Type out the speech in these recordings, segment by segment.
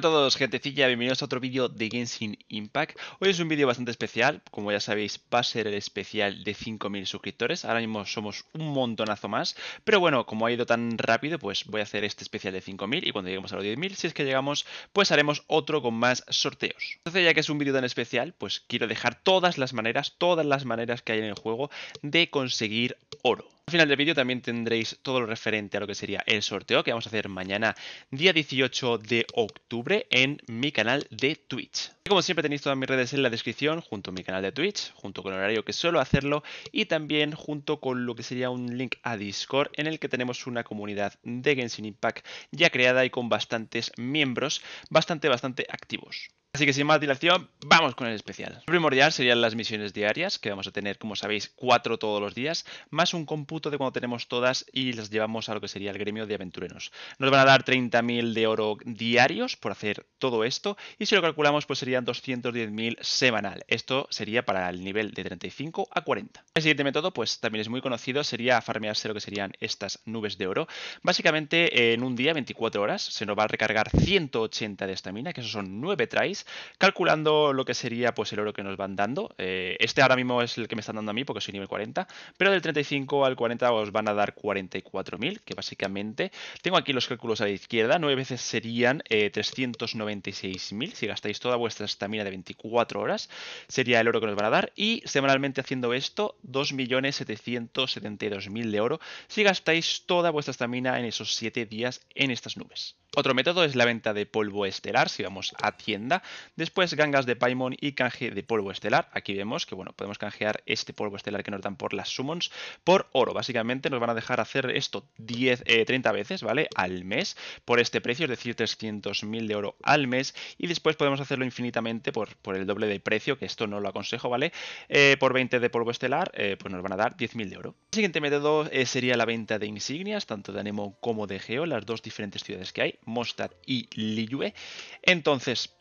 Hola a todos, gentecilla, bienvenidos a otro vídeo de Genshin Impact. Hoy es un vídeo bastante especial, como ya sabéis va a ser el especial de 5.000 suscriptores, ahora mismo somos un montonazo más, pero bueno, como ha ido tan rápido, pues voy a hacer este especial de 5.000 y cuando lleguemos a los 10.000, si es que llegamos, pues haremos otro con más sorteos. Entonces ya que es un vídeo tan especial, pues quiero dejar todas las maneras, todas las maneras que hay en el juego de conseguir oro. Al final del vídeo también tendréis todo lo referente a lo que sería el sorteo que vamos a hacer mañana, día 18 de octubre, en mi canal de Twitch. Como siempre tenéis todas mis redes en la descripción, junto a mi canal de Twitch, junto con el horario que suelo hacerlo y también junto con lo que sería un link a Discord en el que tenemos una comunidad de Genshin Impact ya creada y con bastantes miembros bastante, bastante activos. Así que sin más dilación, vamos con el especial. Lo primordial serían las misiones diarias, que vamos a tener, como sabéis, cuatro todos los días, más un cómputo de cuando tenemos todas y las llevamos a lo que sería el gremio de aventureros. Nos van a dar 30.000 de oro diarios por hacer todo esto, y si lo calculamos, pues serían 210.000 semanal. Esto sería para el nivel de 35 a 40. El siguiente método, pues también es muy conocido, sería farmearse lo que serían estas nubes de oro. Básicamente, en un día, 24 horas, se nos va a recargar 180 de estamina, que eso son 9 tries, calculando lo que sería pues el oro que nos van dando. Eh, este ahora mismo es el que me están dando a mí porque soy nivel 40, pero del 35 al 40 os van a dar 44.000, que básicamente tengo aquí los cálculos a la izquierda, 9 veces serían 396.000, eh, si gastáis toda vuestra estamina de 24 horas, sería el oro que nos van a dar, y semanalmente haciendo esto, 2.772.000 de oro, si gastáis toda vuestra estamina en esos 7 días en estas nubes. Otro método es la venta de polvo estelar, si vamos a tienda, Después, gangas de Paimon y canje de polvo estelar. Aquí vemos que bueno, podemos canjear este polvo estelar que nos dan por las summons por oro. Básicamente nos van a dejar hacer esto 10, 30 eh, veces, ¿vale? Al mes, por este precio, es decir, 300.000 de oro al mes. Y después podemos hacerlo infinitamente por, por el doble de precio, que esto no lo aconsejo, ¿vale? Eh, por 20 de polvo estelar, eh, pues nos van a dar 10.000 de oro. El siguiente método sería la venta de insignias, tanto de Anemo como de Geo, las dos diferentes ciudades que hay, Mostar y Liyue. Entonces,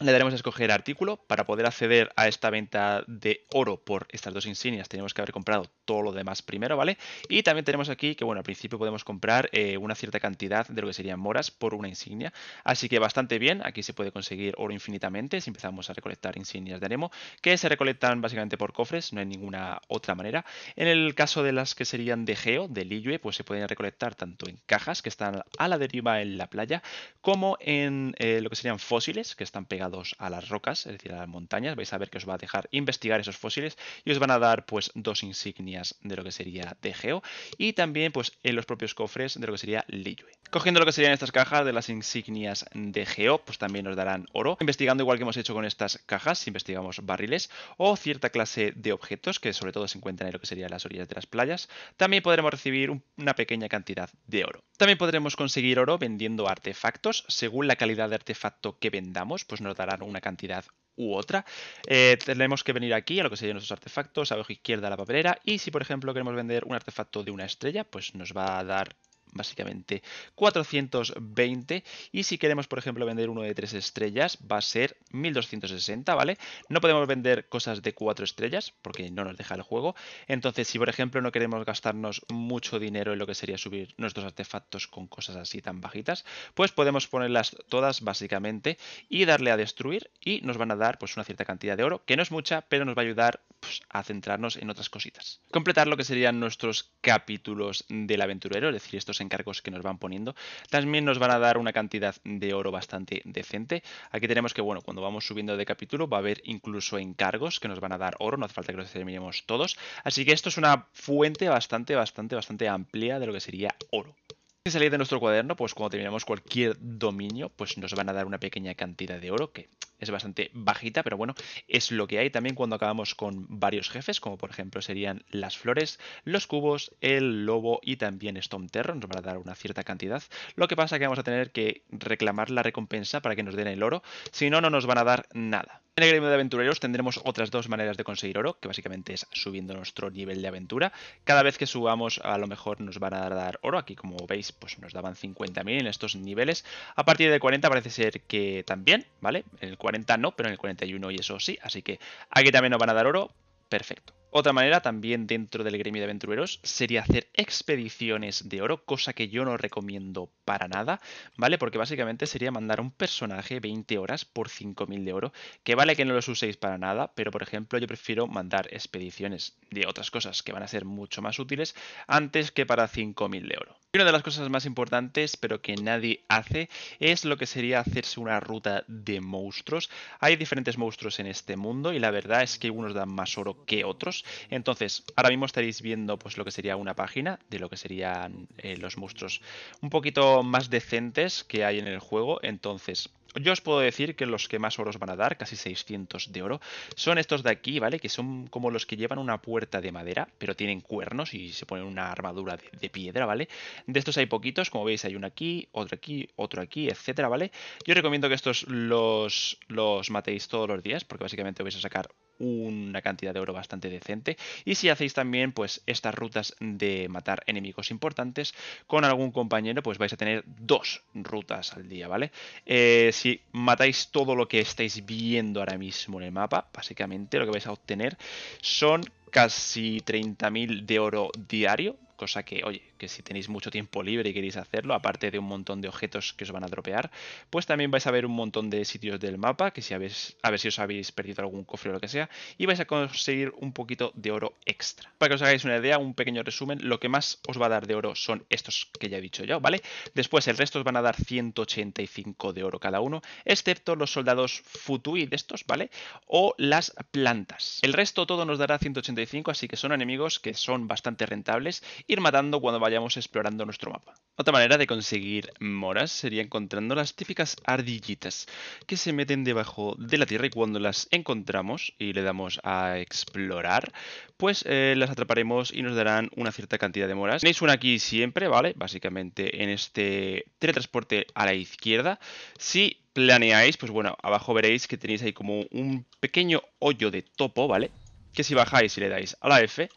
le daremos a escoger artículo para poder acceder a esta venta de oro por estas dos insignias. Tenemos que haber comprado todo lo demás primero, ¿vale? Y también tenemos aquí que, bueno, al principio podemos comprar eh, una cierta cantidad de lo que serían moras por una insignia. Así que bastante bien, aquí se puede conseguir oro infinitamente si empezamos a recolectar insignias de Anemo, que se recolectan básicamente por cofres, no hay ninguna otra manera. En el caso de las que serían de Geo, de Liyue, pues se pueden recolectar tanto en cajas que están a la deriva en la playa, como en eh, lo que serían fósiles que están pegados a las rocas, es decir, a las montañas. Vais a ver que os va a dejar investigar esos fósiles y os van a dar pues dos insignias de lo que sería de Geo y también pues en los propios cofres de lo que sería Liyue. Cogiendo lo que serían estas cajas de las insignias de Geo, pues también nos darán oro. Investigando igual que hemos hecho con estas cajas, si investigamos barriles o cierta clase de objetos que sobre todo se encuentran en lo que serían las orillas de las playas, también podremos recibir una pequeña cantidad de oro. También podremos conseguir oro vendiendo artefactos. Según la calidad de artefacto que vendamos, pues nos darán una cantidad u otra. Eh, tenemos que venir aquí a lo que serían nuestros artefactos, abajo izquierda la papelera, y si por ejemplo queremos vender un artefacto de una estrella, pues nos va a dar básicamente 420 y si queremos por ejemplo vender uno de 3 estrellas va a ser 1260 vale no podemos vender cosas de 4 estrellas porque no nos deja el juego entonces si por ejemplo no queremos gastarnos mucho dinero en lo que sería subir nuestros artefactos con cosas así tan bajitas pues podemos ponerlas todas básicamente y darle a destruir y nos van a dar pues una cierta cantidad de oro que no es mucha pero nos va a ayudar pues, a centrarnos en otras cositas completar lo que serían nuestros capítulos del aventurero es decir estos encargos que nos van poniendo. También nos van a dar una cantidad de oro bastante decente. Aquí tenemos que, bueno, cuando vamos subiendo de capítulo va a haber incluso encargos que nos van a dar oro, no hace falta que los terminemos todos. Así que esto es una fuente bastante, bastante, bastante amplia de lo que sería oro que salir de nuestro cuaderno, pues cuando terminamos cualquier dominio, pues nos van a dar una pequeña cantidad de oro que es bastante bajita, pero bueno, es lo que hay también cuando acabamos con varios jefes, como por ejemplo serían las flores, los cubos, el lobo y también Stone Terror, nos van a dar una cierta cantidad. Lo que pasa es que vamos a tener que reclamar la recompensa para que nos den el oro, si no, no nos van a dar nada. En el gremio de aventureros tendremos otras dos maneras de conseguir oro, que básicamente es subiendo nuestro nivel de aventura. Cada vez que subamos a lo mejor nos van a dar oro, aquí como veis pues nos daban 50.000 en estos niveles. A partir de 40 parece ser que también, ¿vale? el 40. 40 no, pero en el 41 y eso sí. Así que aquí también nos van a dar oro. Perfecto. Otra manera también dentro del gremio de aventureros sería hacer expediciones de oro, cosa que yo no recomiendo para nada, ¿vale? Porque básicamente sería mandar un personaje 20 horas por 5.000 de oro, que vale que no los uséis para nada, pero por ejemplo yo prefiero mandar expediciones de otras cosas que van a ser mucho más útiles antes que para 5.000 de oro. Y una de las cosas más importantes, pero que nadie hace, es lo que sería hacerse una ruta de monstruos. Hay diferentes monstruos en este mundo y la verdad es que unos dan más oro que otros entonces, ahora mismo estaréis viendo pues lo que sería una página de lo que serían eh, los monstruos un poquito más decentes que hay en el juego. Entonces, yo os puedo decir que los que más oro os van a dar, casi 600 de oro, son estos de aquí, ¿vale? Que son como los que llevan una puerta de madera, pero tienen cuernos y se ponen una armadura de, piedra, ¿vale? De estos hay poquitos, como veis hay uno aquí, otro aquí, otro aquí, etcétera, ¿vale? Yo recomiendo que estos los, los matéis todos los días, porque básicamente vais a sacar una cantidad de oro bastante decente. Y si hacéis también pues estas rutas de matar enemigos importantes con algún compañero, pues vais a tener dos rutas al día, ¿vale? Eh, si matáis todo lo que estáis viendo ahora mismo en el mapa, básicamente lo que vais a obtener son casi 30.000 de oro diario, cosa que, oye, que si tenéis mucho tiempo libre y queréis hacerlo, aparte de un montón de objetos que os van a dropear, pues también vais a ver un montón de sitios del mapa, que si habéis, a ver si os habéis perdido algún cofre o lo que sea, y vais a conseguir un poquito de oro extra. Para que os hagáis una idea, un pequeño resumen, lo que más os va a dar de oro son estos que ya he dicho yo, ¿vale? Después el resto os van a dar 185 de oro cada uno, excepto los soldados futui de estos, ¿vale? O las plantas. El resto todo nos dará 185, así que son enemigos que son bastante rentables, ir matando cuando vaya vayamos explorando nuestro mapa. Otra manera de conseguir moras sería encontrando las típicas ardillitas que se meten debajo de la tierra y cuando las encontramos y le damos a explorar, pues eh, las atraparemos y nos darán una cierta cantidad de moras. Tenéis una aquí siempre, ¿vale? Básicamente en este teletransporte a la izquierda. Si planeáis, pues bueno, abajo veréis que tenéis ahí como un pequeño hoyo de topo, ¿vale? Que si bajáis y le dais a la F,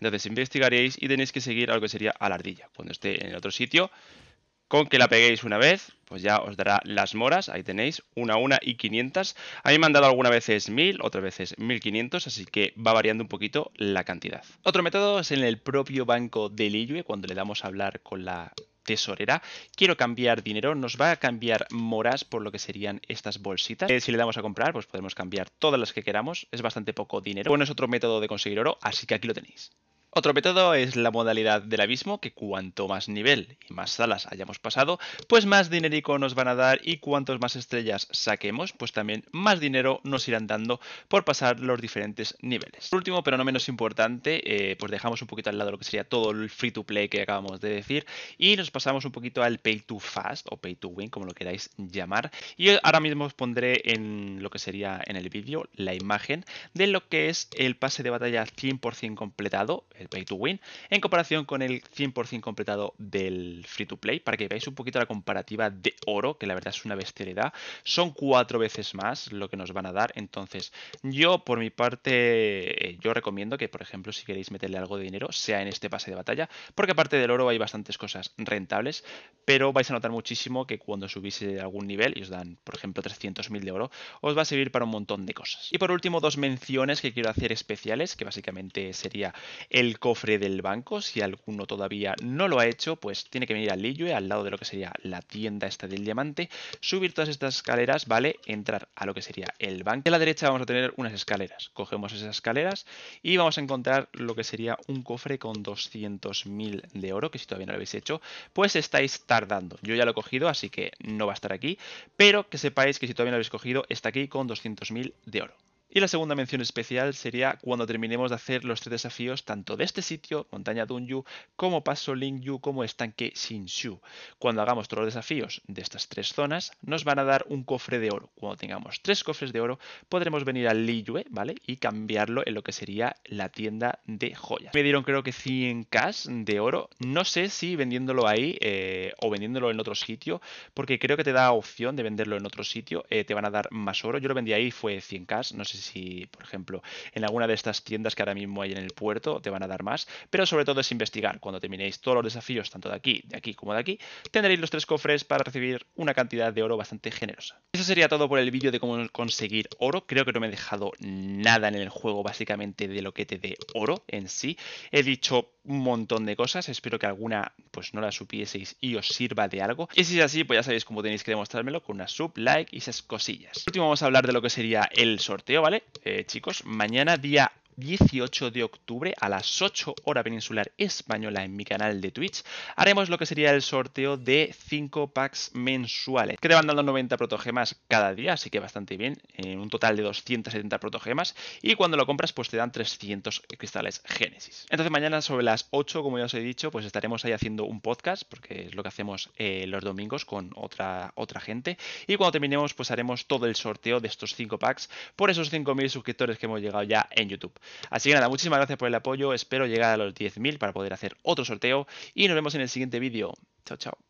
entonces investigaréis y tenéis que seguir algo que sería a la ardilla. Cuando esté en el otro sitio, con que la peguéis una vez, pues ya os dará las moras. Ahí tenéis, una una y 500. A mí me han dado algunas veces 1000, otras veces 1500, así que va variando un poquito la cantidad. Otro método es en el propio banco de Liyue, cuando le damos a hablar con la tesorera. Quiero cambiar dinero, nos va a cambiar moras por lo que serían estas bolsitas. Eh, si le damos a comprar, pues podemos cambiar todas las que queramos. Es bastante poco dinero. Bueno, es otro método de conseguir oro, así que aquí lo tenéis. Otro método es la modalidad del abismo, que cuanto más nivel y más salas hayamos pasado, pues más dinerico nos van a dar y cuantos más estrellas saquemos, pues también más dinero nos irán dando por pasar los diferentes niveles. Por último, pero no menos importante, eh, pues dejamos un poquito al lado lo que sería todo el free to play que acabamos de decir y nos pasamos un poquito al pay to fast o pay to win, como lo queráis llamar. Y ahora mismo os pondré en lo que sería en el vídeo la imagen de lo que es el pase de batalla 100% completado el pay to win, en comparación con el 100% completado del free to play, para que veáis un poquito la comparativa de oro, que la verdad es una bestialidad. Son cuatro veces más lo que nos van a dar, entonces yo por mi parte, eh, yo recomiendo que por ejemplo si queréis meterle algo de dinero, sea en este pase de batalla, porque aparte del oro hay bastantes cosas rentables, pero vais a notar muchísimo que cuando subís algún nivel y os dan por ejemplo 300.000 de oro, os va a servir para un montón de cosas. Y por último, dos menciones que quiero hacer especiales, que básicamente sería el cofre del banco, si alguno todavía no lo ha hecho, pues tiene que venir al y al lado de lo que sería la tienda esta del diamante, subir todas estas escaleras, ¿vale? Entrar a lo que sería el banco. a la derecha vamos a tener unas escaleras. Cogemos esas escaleras y vamos a encontrar lo que sería un cofre con 200.000 de oro, que si todavía no lo habéis hecho, pues estáis tardando. Yo ya lo he cogido, así que no va a estar aquí, pero que sepáis que si todavía no lo habéis cogido, está aquí con 200.000 de oro. Y la segunda mención especial sería cuando terminemos de hacer los tres desafíos, tanto de este sitio, Montaña Dunyu, como Paso Lingyu, como Estanque Shinshu. Cuando hagamos todos los desafíos de estas tres zonas, nos van a dar un cofre de oro. Cuando tengamos tres cofres de oro, podremos venir al Liyue, ¿vale? Y cambiarlo en lo que sería la tienda de joyas. Me dieron creo que 100 cash de oro. No sé si vendiéndolo ahí eh, o vendiéndolo en otro sitio, porque creo que te da opción de venderlo en otro sitio. Eh, te van a dar más oro. Yo lo vendí ahí, fue 100 cash. No sé si si, por ejemplo, en alguna de estas tiendas que ahora mismo hay en el puerto te van a dar más. Pero sobre todo es investigar. Cuando terminéis todos los desafíos, tanto de aquí, de aquí como de aquí, tendréis los tres cofres para recibir una cantidad de oro bastante generosa. Eso sería todo por el vídeo de cómo conseguir oro. Creo que no me he dejado nada en el juego básicamente de lo que te dé oro en sí. He dicho un montón de cosas. Espero que alguna pues no la supieseis y os sirva de algo. Y si es así, pues ya sabéis cómo tenéis que demostrármelo con una sub, like y esas cosillas. último vamos a hablar de lo que sería el sorteo, ¿vale? Eh, chicos, mañana día 18 de octubre a las 8 hora peninsular española en mi canal de Twitch, haremos lo que sería el sorteo de 5 packs mensuales, que te van dando 90 protogemas cada día, así que bastante bien, en eh, un total de 270 protogemas, y cuando lo compras pues te dan 300 cristales Génesis. Entonces mañana sobre las 8, como ya os he dicho, pues estaremos ahí haciendo un podcast, porque es lo que hacemos eh, los domingos con otra, otra gente, y cuando terminemos pues haremos todo el sorteo de estos 5 packs por esos 5.000 suscriptores que hemos llegado ya en YouTube. Así que nada, muchísimas gracias por el apoyo, espero llegar a los 10.000 para poder hacer otro sorteo y nos vemos en el siguiente vídeo. Chao, chao.